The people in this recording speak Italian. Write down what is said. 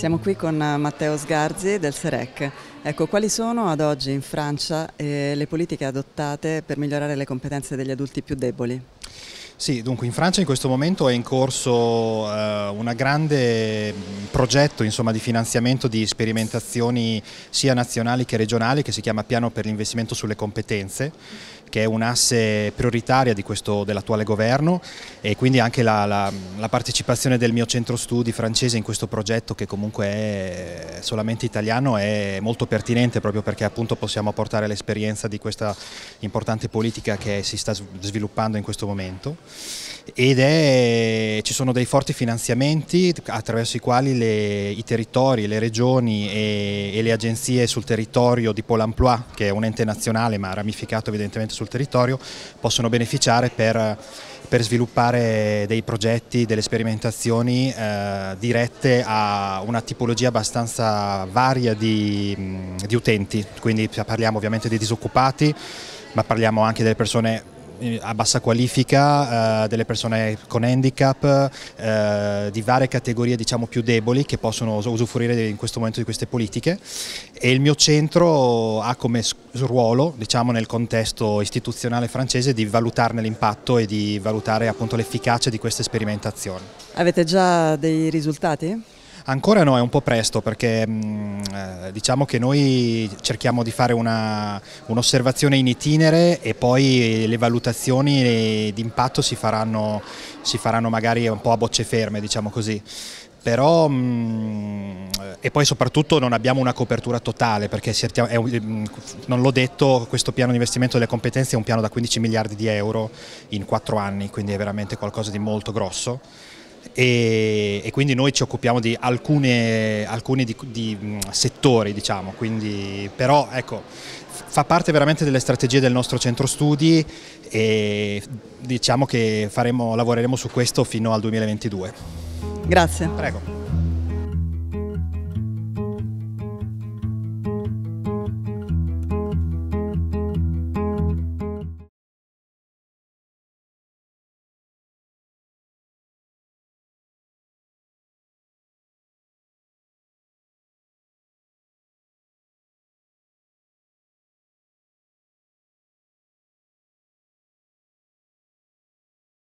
Siamo qui con eh, Matteo Sgarzi del SEREC. Ecco, quali sono ad oggi in Francia eh, le politiche adottate per migliorare le competenze degli adulti più deboli? Sì, dunque in Francia in questo momento è in corso eh, un grande mm, progetto insomma, di finanziamento di sperimentazioni sia nazionali che regionali che si chiama Piano per l'investimento sulle competenze che è un'asse prioritaria dell'attuale governo e quindi anche la, la, la, partecipazione del mio centro studi francese in questo progetto che comunque è solamente italiano è molto pertinente proprio perché appunto possiamo portare l'esperienza di questa importante politica che si sta sviluppando in questo momento ed è, ci sono dei forti finanziamenti attraverso i quali le, i territori, le regioni e, e, le agenzie sul territorio di Pôle emploi, che è un ente nazionale ma ramificato evidentemente sul territorio, possono beneficiare per, per sviluppare dei progetti, delle sperimentazioni eh, dirette a una tipologia abbastanza varia di, di utenti, quindi parliamo ovviamente dei disoccupati, ma parliamo anche delle persone eh, a bassa qualifica, eh, delle persone con handicap, eh, di varie categorie diciamo più deboli che possono usufruire in questo momento di queste politiche e il mio centro ha come ruolo diciamo, nel contesto istituzionale francese di valutarne l'impatto e di valutare l'efficacia di queste sperimentazioni. Avete già dei risultati? Ancora no, è un po' presto perché mh, mm, eh, diciamo che noi cerchiamo di fare un'osservazione un in itinere e poi le valutazioni d'impatto si, si faranno, magari un po' a bocce ferme, diciamo così. Però, mh, mm, e poi soprattutto non abbiamo una copertura totale perché un, mm, non l'ho detto, questo piano di investimento delle competenze è un piano da 15 miliardi di euro in 4 anni, quindi è veramente qualcosa di molto grosso e, e, quindi noi ci occupiamo di alcuni di, di mm, settori, diciamo, quindi, però ecco, fa parte veramente delle strategie del nostro centro studi e diciamo che faremo, lavoreremo su questo fino al 2022. Grazie. Prego.